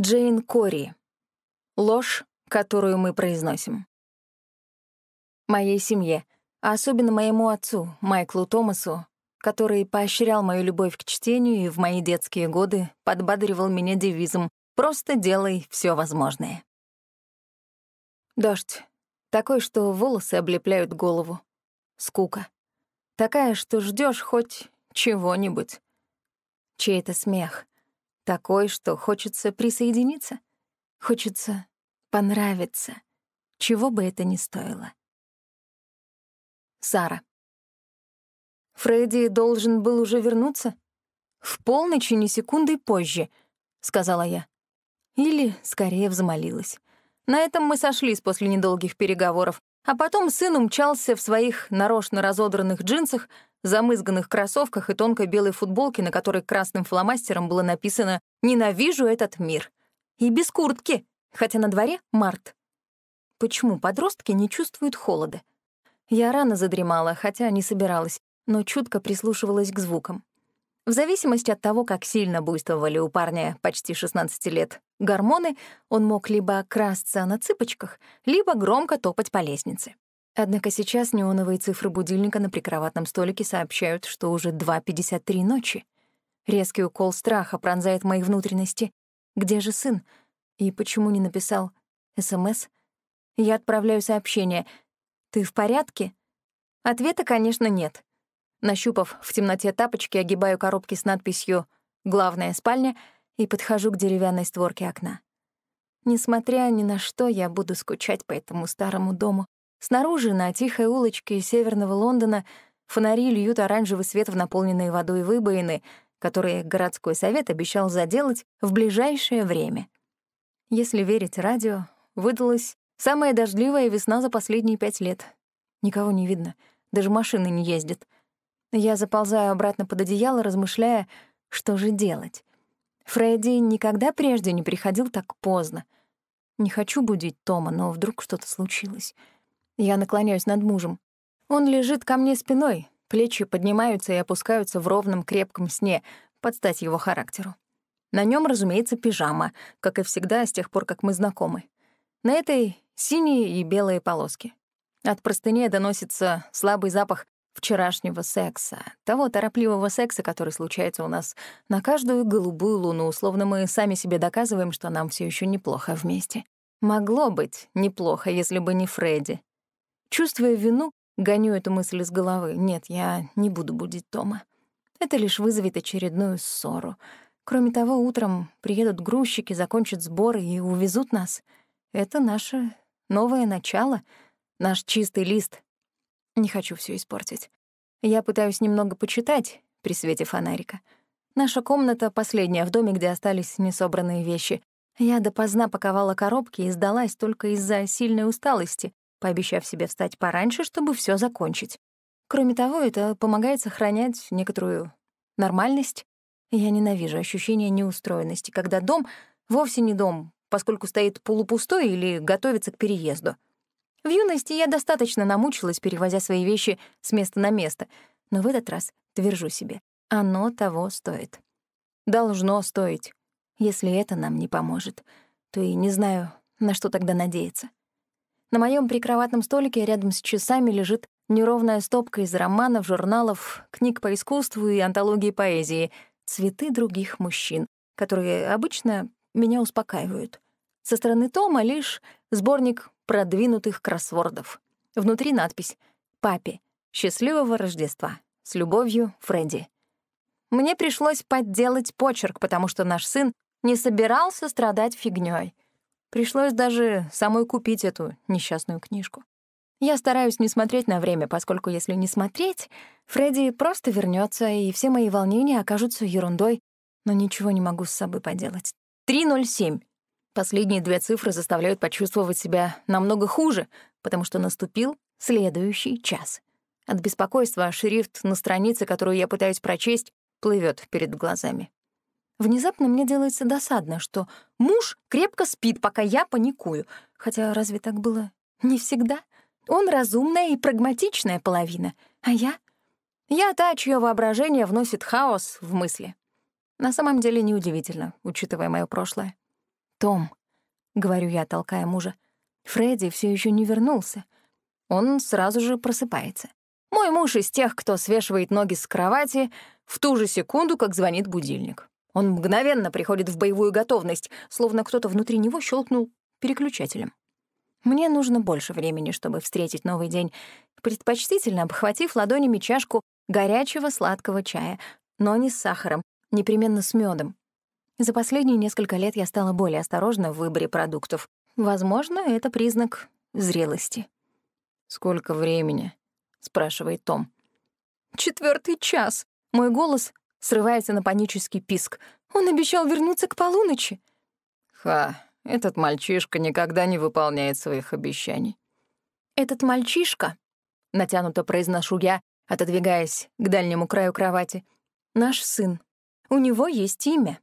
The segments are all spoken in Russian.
Джейн Кори. Ложь, которую мы произносим. Моей семье, а особенно моему отцу, Майклу Томасу, который поощрял мою любовь к чтению и в мои детские годы подбадривал меня девизом «Просто делай все возможное». Дождь. Такой, что волосы облепляют голову. Скука. Такая, что ждешь хоть чего-нибудь. Чей-то смех — такой, что хочется присоединиться. Хочется понравиться. Чего бы это ни стоило. Сара. «Фредди должен был уже вернуться?» «В полночь и ни секунды позже», — сказала я. Или, скорее, взмолилась. На этом мы сошлись после недолгих переговоров, а потом сын умчался в своих нарочно разодранных джинсах, замызганных кроссовках и тонкой белой футболке, на которой красным фломастером было написано «Ненавижу этот мир». И без куртки, хотя на дворе март. Почему подростки не чувствуют холода? Я рано задремала, хотя не собиралась, но чутко прислушивалась к звукам. В зависимости от того, как сильно буйствовали у парня почти 16 лет гормоны, он мог либо красться на цыпочках, либо громко топать по лестнице. Однако сейчас неоновые цифры будильника на прикроватном столике сообщают, что уже 2.53 ночи. Резкий укол страха пронзает мои внутренности. Где же сын? И почему не написал СМС? Я отправляю сообщение. «Ты в порядке?» Ответа, конечно, нет. Нащупав в темноте тапочки, огибаю коробки с надписью «Главная спальня» и подхожу к деревянной створке окна. Несмотря ни на что, я буду скучать по этому старому дому, Снаружи, на тихой улочке северного Лондона, фонари льют оранжевый свет в наполненные водой выбоины, которые городской совет обещал заделать в ближайшее время. Если верить радио, выдалась самая дождливая весна за последние пять лет. Никого не видно, даже машины не ездят. Я заползаю обратно под одеяло, размышляя, что же делать. Фредди никогда прежде не приходил так поздно. Не хочу будить Тома, но вдруг что-то случилось — я наклоняюсь над мужем. Он лежит ко мне спиной, плечи поднимаются и опускаются в ровном крепком сне, под стать его характеру. На нем, разумеется, пижама, как и всегда с тех пор, как мы знакомы. На этой синие и белые полоски. От простыни доносится слабый запах вчерашнего секса, того торопливого секса, который случается у нас на каждую голубую луну, условно мы сами себе доказываем, что нам все еще неплохо вместе. Могло быть неплохо, если бы не Фредди. Чувствуя вину, гоню эту мысль из головы. Нет, я не буду будить Тома. Это лишь вызовет очередную ссору. Кроме того, утром приедут грузчики, закончат сборы и увезут нас. Это наше новое начало, наш чистый лист. Не хочу все испортить. Я пытаюсь немного почитать при свете фонарика. Наша комната — последняя в доме, где остались несобранные вещи. Я допоздна паковала коробки и сдалась только из-за сильной усталости, пообещав себе встать пораньше, чтобы все закончить. Кроме того, это помогает сохранять некоторую нормальность. Я ненавижу ощущение неустроенности, когда дом вовсе не дом, поскольку стоит полупустой или готовится к переезду. В юности я достаточно намучилась, перевозя свои вещи с места на место, но в этот раз твержу себе, оно того стоит. Должно стоить. Если это нам не поможет, то и не знаю, на что тогда надеяться. На моем прикроватном столике рядом с часами лежит неровная стопка из романов, журналов, книг по искусству и антологии поэзии «Цветы других мужчин», которые обычно меня успокаивают. Со стороны Тома лишь сборник продвинутых кроссвордов. Внутри надпись «Папе. Счастливого Рождества. С любовью, Фредди». Мне пришлось подделать почерк, потому что наш сын не собирался страдать фигнёй. Пришлось даже самой купить эту несчастную книжку. Я стараюсь не смотреть на время, поскольку если не смотреть, Фредди просто вернется, и все мои волнения окажутся ерундой, но ничего не могу с собой поделать. 3.07. Последние две цифры заставляют почувствовать себя намного хуже, потому что наступил следующий час. От беспокойства шрифт на странице, которую я пытаюсь прочесть, плывет перед глазами. Внезапно мне делается досадно, что муж крепко спит, пока я паникую. Хотя разве так было не всегда? Он разумная и прагматичная половина, а я? Я та, чье воображение вносит хаос в мысли. На самом деле неудивительно, учитывая мое прошлое. «Том», — говорю я, толкая мужа, — «Фредди все еще не вернулся». Он сразу же просыпается. Мой муж из тех, кто свешивает ноги с кровати в ту же секунду, как звонит будильник. Он мгновенно приходит в боевую готовность, словно кто-то внутри него щелкнул переключателем. Мне нужно больше времени, чтобы встретить новый день, предпочтительно обхватив ладонями чашку горячего сладкого чая, но не с сахаром, непременно с медом. За последние несколько лет я стала более осторожна в выборе продуктов. Возможно, это признак зрелости. «Сколько времени?» — спрашивает Том. «Четвертый час». Мой голос срывается на панический писк. «Он обещал вернуться к полуночи!» «Ха, этот мальчишка никогда не выполняет своих обещаний». «Этот мальчишка», — натянуто произношу я, отодвигаясь к дальнему краю кровати, — «наш сын. У него есть имя».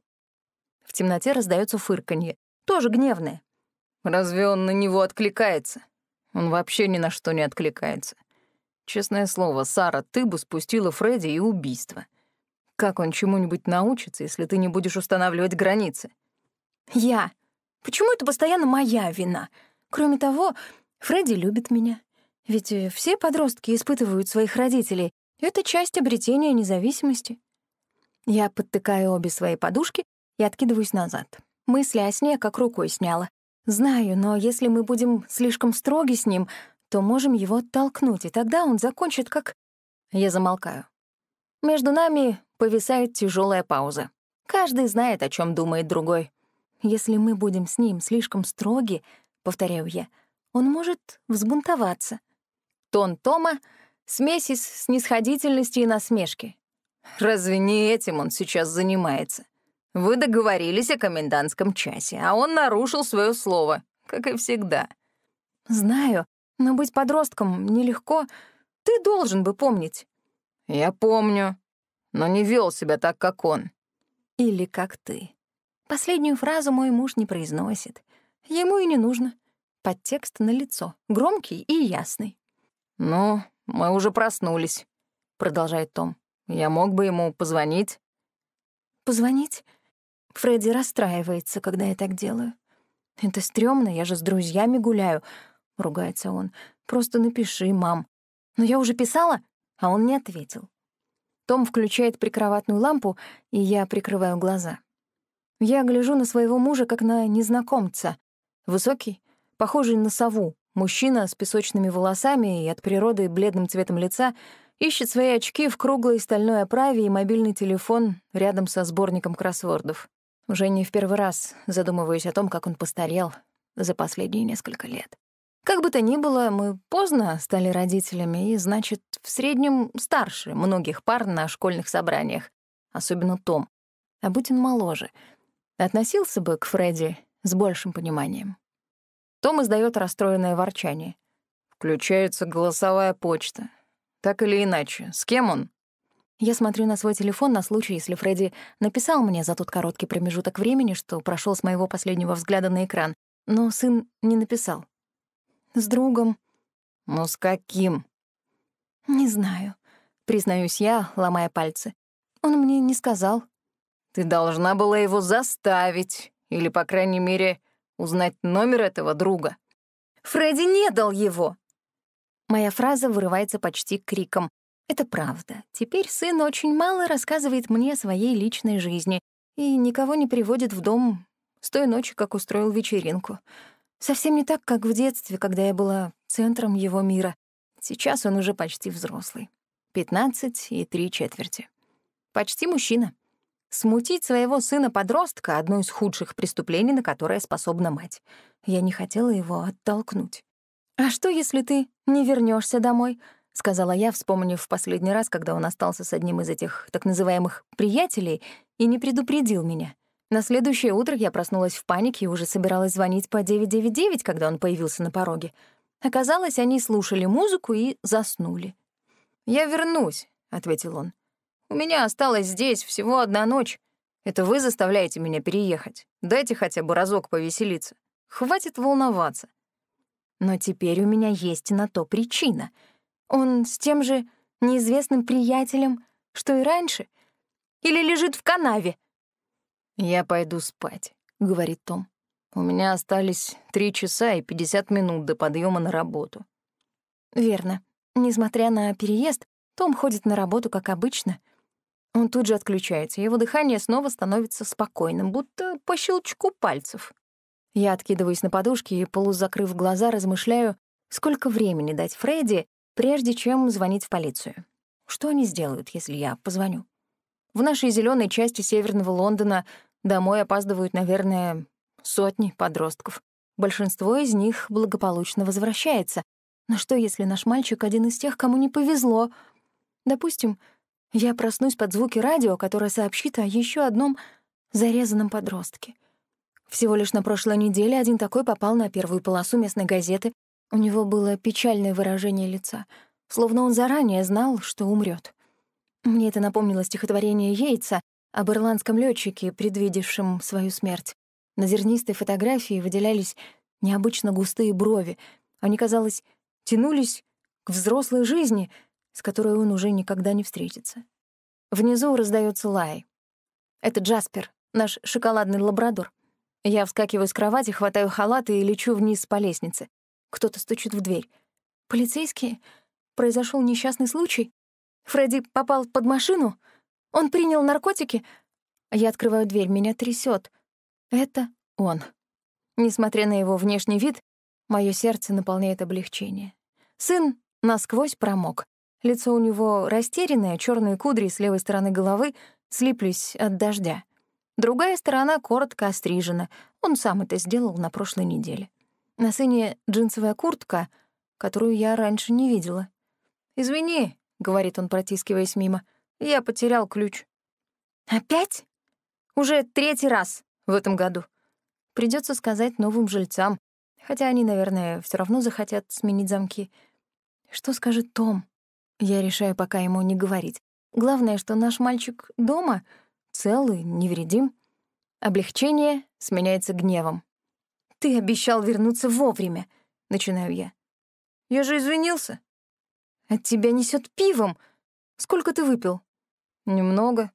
В темноте раздается фырканье, тоже гневное. «Разве он на него откликается? Он вообще ни на что не откликается. Честное слово, Сара, ты бы спустила Фредди и убийство». Как он чему-нибудь научится, если ты не будешь устанавливать границы? Я. Почему это постоянно моя вина? Кроме того, Фредди любит меня. Ведь э, все подростки испытывают своих родителей. Это часть обретения независимости. Я подтыкаю обе свои подушки и откидываюсь назад. Мысли о сне как рукой сняла. Знаю, но если мы будем слишком строги с ним, то можем его оттолкнуть, и тогда он закончит как... Я замолкаю. Между нами повисает тяжелая пауза. Каждый знает, о чем думает другой. Если мы будем с ним слишком строги, повторяю я, он может взбунтоваться. Тон Тома — смесь из снисходительности и насмешки. Разве не этим он сейчас занимается? Вы договорились о комендантском часе, а он нарушил свое слово, как и всегда. Знаю, но быть подростком нелегко. Ты должен бы помнить. «Я помню, но не вел себя так, как он». «Или как ты». Последнюю фразу мой муж не произносит. Ему и не нужно. Подтекст на лицо, громкий и ясный. «Ну, мы уже проснулись», — продолжает Том. «Я мог бы ему позвонить». «Позвонить?» Фредди расстраивается, когда я так делаю. «Это стрёмно, я же с друзьями гуляю», — ругается он. «Просто напиши, мам». «Но я уже писала?» а он не ответил. Том включает прикроватную лампу, и я прикрываю глаза. Я гляжу на своего мужа, как на незнакомца. Высокий, похожий на сову, мужчина с песочными волосами и от природы бледным цветом лица ищет свои очки в круглой стальной оправе и мобильный телефон рядом со сборником кроссвордов. Уже не в первый раз задумываюсь о том, как он постарел за последние несколько лет. Как бы то ни было, мы поздно стали родителями и, значит, в среднем старше многих пар на школьных собраниях, особенно Том. А Бутин моложе. Относился бы к Фредди с большим пониманием. Том издает расстроенное ворчание. «Включается голосовая почта. Так или иначе, с кем он?» Я смотрю на свой телефон на случай, если Фредди написал мне за тот короткий промежуток времени, что прошел с моего последнего взгляда на экран, но сын не написал. С другом. но «Ну, с каким? Не знаю. Признаюсь я, ломая пальцы. Он мне не сказал. Ты должна была его заставить. Или, по крайней мере, узнать номер этого друга. Фредди не дал его. Моя фраза вырывается почти криком. Это правда. Теперь сын очень мало рассказывает мне о своей личной жизни и никого не приводит в дом с той ночи, как устроил вечеринку. Совсем не так, как в детстве, когда я была центром его мира. Сейчас он уже почти взрослый. пятнадцать и три четверти. Почти мужчина. Смутить своего сына-подростка — одно из худших преступлений, на которое способна мать. Я не хотела его оттолкнуть. «А что, если ты не вернешься домой?» — сказала я, вспомнив в последний раз, когда он остался с одним из этих так называемых «приятелей» и не предупредил меня — на следующее утро я проснулась в панике и уже собиралась звонить по 999, когда он появился на пороге. Оказалось, они слушали музыку и заснули. «Я вернусь», — ответил он. «У меня осталось здесь всего одна ночь. Это вы заставляете меня переехать. Дайте хотя бы разок повеселиться. Хватит волноваться». Но теперь у меня есть на то причина. Он с тем же неизвестным приятелем, что и раньше? Или лежит в канаве?» «Я пойду спать», — говорит Том. «У меня остались три часа и пятьдесят минут до подъема на работу». Верно. Несмотря на переезд, том ходит на работу, как обычно. Он тут же отключается, его дыхание снова становится спокойным, будто по щелчку пальцев. Я откидываюсь на подушке и, полузакрыв глаза, размышляю, сколько времени дать Фредди, прежде чем звонить в полицию. Что они сделают, если я позвоню? В нашей зеленой части Северного Лондона Домой опаздывают, наверное, сотни подростков. Большинство из них благополучно возвращается. Но что, если наш мальчик один из тех, кому не повезло? Допустим, я проснусь под звуки радио, которое сообщит о еще одном зарезанном подростке. Всего лишь на прошлой неделе один такой попал на первую полосу местной газеты. У него было печальное выражение лица, словно он заранее знал, что умрет. Мне это напомнило стихотворение Яйца об ирландском летчике, предвидевшем свою смерть. На зернистой фотографии выделялись необычно густые брови. Они, казалось, тянулись к взрослой жизни, с которой он уже никогда не встретится. Внизу раздается лай. Это Джаспер, наш шоколадный лабрадор. Я вскакиваю с кровати, хватаю халаты и лечу вниз по лестнице. Кто-то стучит в дверь. «Полицейские? Произошел несчастный случай? Фредди попал под машину?» Он принял наркотики?» Я открываю дверь, меня трясет. Это он. Несмотря на его внешний вид, мое сердце наполняет облегчение. Сын насквозь промок. Лицо у него растерянное, черные кудри с левой стороны головы слиплись от дождя. Другая сторона коротко острижена. Он сам это сделал на прошлой неделе. На сыне джинсовая куртка, которую я раньше не видела. «Извини», — говорит он, протискиваясь мимо, — я потерял ключ. Опять? Уже третий раз в этом году. Придется сказать новым жильцам, хотя они, наверное, все равно захотят сменить замки. Что скажет Том? Я решаю пока ему не говорить. Главное, что наш мальчик дома, целый, невредим. Облегчение сменяется гневом. «Ты обещал вернуться вовремя», — начинаю я. «Я же извинился». «От тебя несет пивом. Сколько ты выпил?» Немного.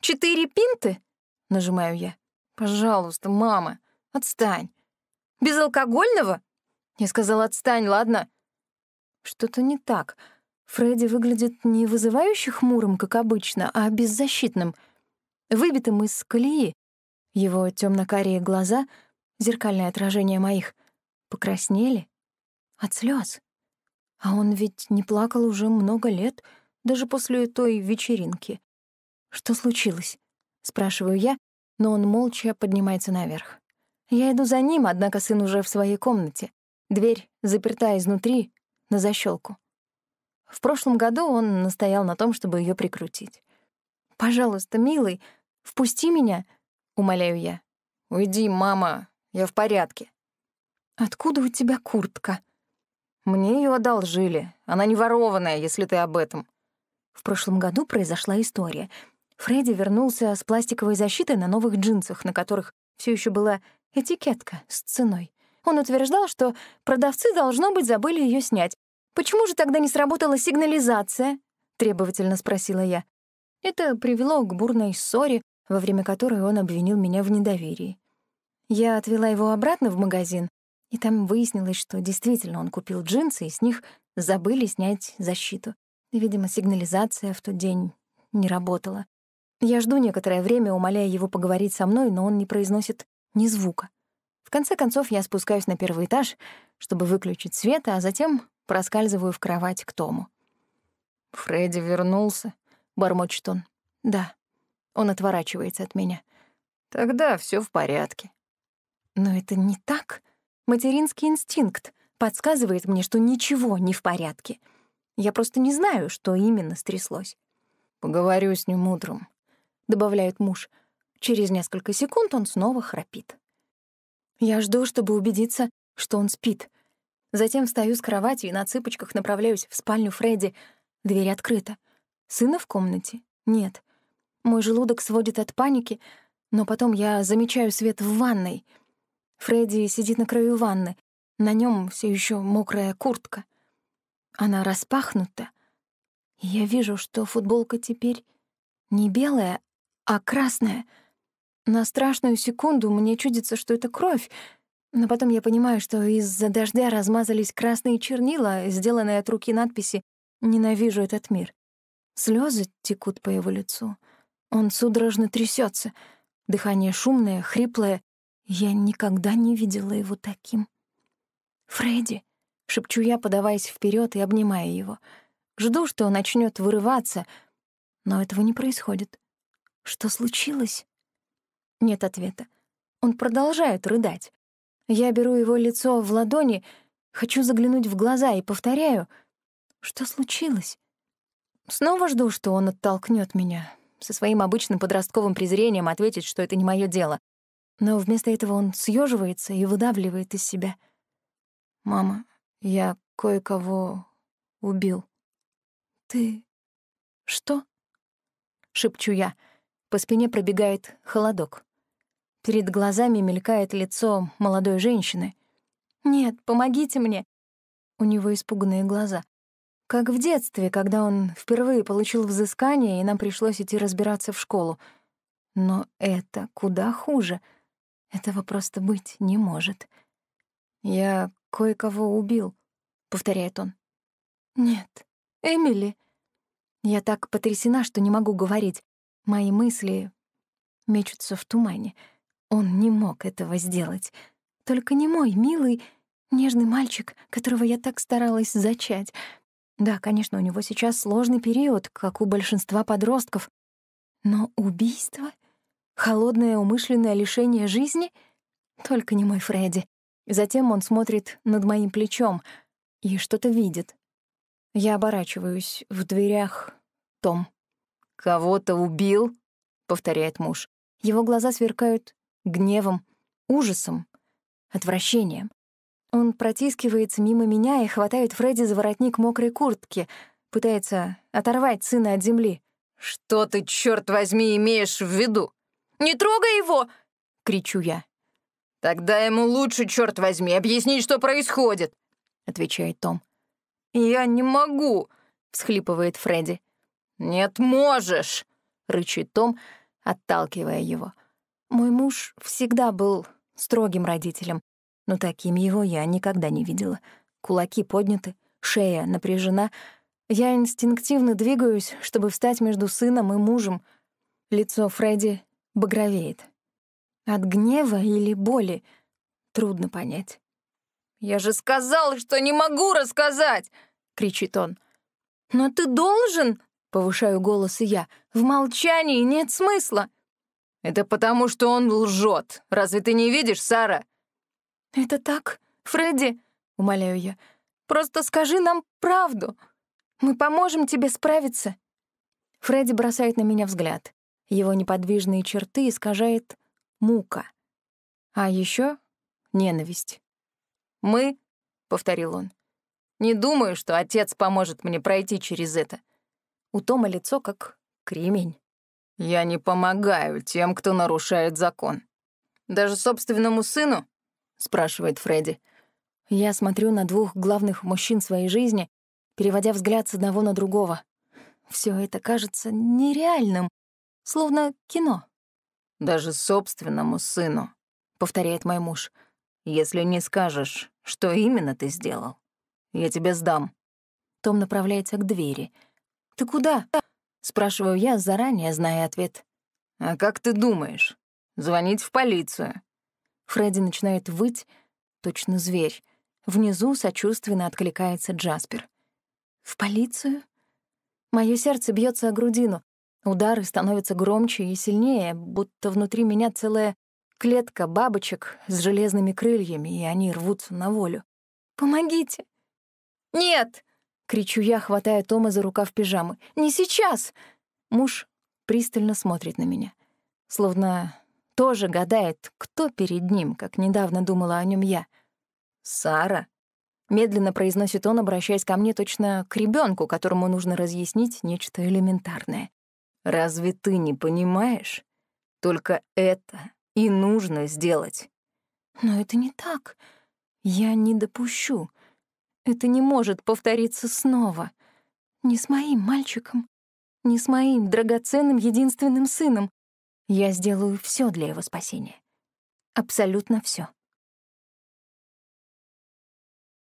Четыре пинты? Нажимаю я. Пожалуйста, мама, отстань. Безалкогольного? Я сказала, отстань, ладно? Что-то не так. Фредди выглядит не вызывающе хмурым, как обычно, а беззащитным, выбитым из колеи. Его темно-карие глаза, зеркальное отражение моих, покраснели от слез. А он ведь не плакал уже много лет — даже после той вечеринки. «Что случилось?» — спрашиваю я, но он молча поднимается наверх. Я иду за ним, однако сын уже в своей комнате. Дверь заперта изнутри на защелку. В прошлом году он настоял на том, чтобы ее прикрутить. «Пожалуйста, милый, впусти меня», — умоляю я. «Уйди, мама, я в порядке». «Откуда у тебя куртка?» «Мне ее одолжили. Она не ворованная, если ты об этом». В прошлом году произошла история. Фредди вернулся с пластиковой защитой на новых джинсах, на которых все еще была этикетка с ценой. Он утверждал, что продавцы, должно быть, забыли ее снять. «Почему же тогда не сработала сигнализация?» — требовательно спросила я. Это привело к бурной ссоре, во время которой он обвинил меня в недоверии. Я отвела его обратно в магазин, и там выяснилось, что действительно он купил джинсы, и с них забыли снять защиту. Видимо, сигнализация в тот день не работала. Я жду некоторое время, умоляя его поговорить со мной, но он не произносит ни звука. В конце концов, я спускаюсь на первый этаж, чтобы выключить свет, а затем проскальзываю в кровать к Тому. «Фредди вернулся», — бормочет он. «Да». Он отворачивается от меня. «Тогда все в порядке». Но это не так. Материнский инстинкт подсказывает мне, что ничего не в порядке — я просто не знаю, что именно стряслось. «Поговорю с ним утром», — добавляет муж. Через несколько секунд он снова храпит. Я жду, чтобы убедиться, что он спит. Затем встаю с кровати и на цыпочках направляюсь в спальню Фредди. Дверь открыта. Сына в комнате? Нет. Мой желудок сводит от паники, но потом я замечаю свет в ванной. Фредди сидит на краю ванны. На нем все еще мокрая куртка. Она распахнута. И я вижу, что футболка теперь не белая, а красная. На страшную секунду мне чудится, что это кровь, но потом я понимаю, что из-за дождя размазались красные чернила, сделанные от руки надписи «Ненавижу этот мир». Слезы текут по его лицу. Он судорожно трясется, Дыхание шумное, хриплое. Я никогда не видела его таким. «Фредди», шепчу я, подаваясь вперед и обнимая его. Жду, что он начнет вырываться, но этого не происходит. Что случилось? Нет ответа. Он продолжает рыдать. Я беру его лицо в ладони, хочу заглянуть в глаза и повторяю. Что случилось? Снова жду, что он оттолкнет меня. Со своим обычным подростковым презрением ответит, что это не мое дело. Но вместо этого он съеживается и выдавливает из себя. «Мама, я кое-кого убил. Ты что? Шепчу я. По спине пробегает холодок. Перед глазами мелькает лицо молодой женщины. «Нет, помогите мне!» У него испуганные глаза. Как в детстве, когда он впервые получил взыскание, и нам пришлось идти разбираться в школу. Но это куда хуже. Этого просто быть не может. Я кое-кого убил», — повторяет он. «Нет, Эмили». Я так потрясена, что не могу говорить. Мои мысли мечутся в тумане. Он не мог этого сделать. Только не мой милый, нежный мальчик, которого я так старалась зачать. Да, конечно, у него сейчас сложный период, как у большинства подростков. Но убийство? Холодное умышленное лишение жизни? Только не мой Фредди. Затем он смотрит над моим плечом и что-то видит. Я оборачиваюсь в дверях. Том. «Кого-то убил?» — повторяет муж. Его глаза сверкают гневом, ужасом, отвращением. Он протискивается мимо меня и хватает Фредди за воротник мокрой куртки, пытается оторвать сына от земли. «Что ты, черт возьми, имеешь в виду? Не трогай его!» — кричу я. «Тогда ему лучше, черт возьми, объяснить, что происходит», — отвечает Том. «Я не могу», — всхлипывает Фредди. «Нет, можешь», — рычит Том, отталкивая его. «Мой муж всегда был строгим родителем, но таким его я никогда не видела. Кулаки подняты, шея напряжена. Я инстинктивно двигаюсь, чтобы встать между сыном и мужем. Лицо Фредди багровеет. От гнева или боли? Трудно понять. «Я же сказал, что не могу рассказать!» — кричит он. «Но ты должен!» — повышаю голос и я. «В молчании нет смысла!» «Это потому, что он лжет. Разве ты не видишь, Сара?» «Это так, Фредди?» — умоляю я. «Просто скажи нам правду. Мы поможем тебе справиться». Фредди бросает на меня взгляд. Его неподвижные черты искажает мука. А еще ненависть. «Мы», — повторил он, — «не думаю, что отец поможет мне пройти через это». У Тома лицо как кремень. «Я не помогаю тем, кто нарушает закон. Даже собственному сыну?» — спрашивает Фредди. Я смотрю на двух главных мужчин своей жизни, переводя взгляд с одного на другого. Все это кажется нереальным, словно кино даже собственному сыну», — повторяет мой муж. «Если не скажешь, что именно ты сделал, я тебя сдам». Том направляется к двери. «Ты куда?» — спрашиваю я, заранее зная ответ. «А как ты думаешь? Звонить в полицию?» Фредди начинает выть, точно зверь. Внизу сочувственно откликается Джаспер. «В полицию?» Мое сердце бьется о грудину. Удары становятся громче и сильнее, будто внутри меня целая клетка бабочек с железными крыльями, и они рвутся на волю. «Помогите!» «Нет!» — кричу я, хватая Тома за рукав пижамы. «Не сейчас!» Муж пристально смотрит на меня, словно тоже гадает, кто перед ним, как недавно думала о нем я. «Сара?» — медленно произносит он, обращаясь ко мне точно к ребенку, которому нужно разъяснить нечто элементарное. Разве ты не понимаешь? Только это и нужно сделать. Но это не так. Я не допущу. Это не может повториться снова. Не с моим мальчиком, не с моим драгоценным единственным сыном. Я сделаю все для его спасения. Абсолютно все.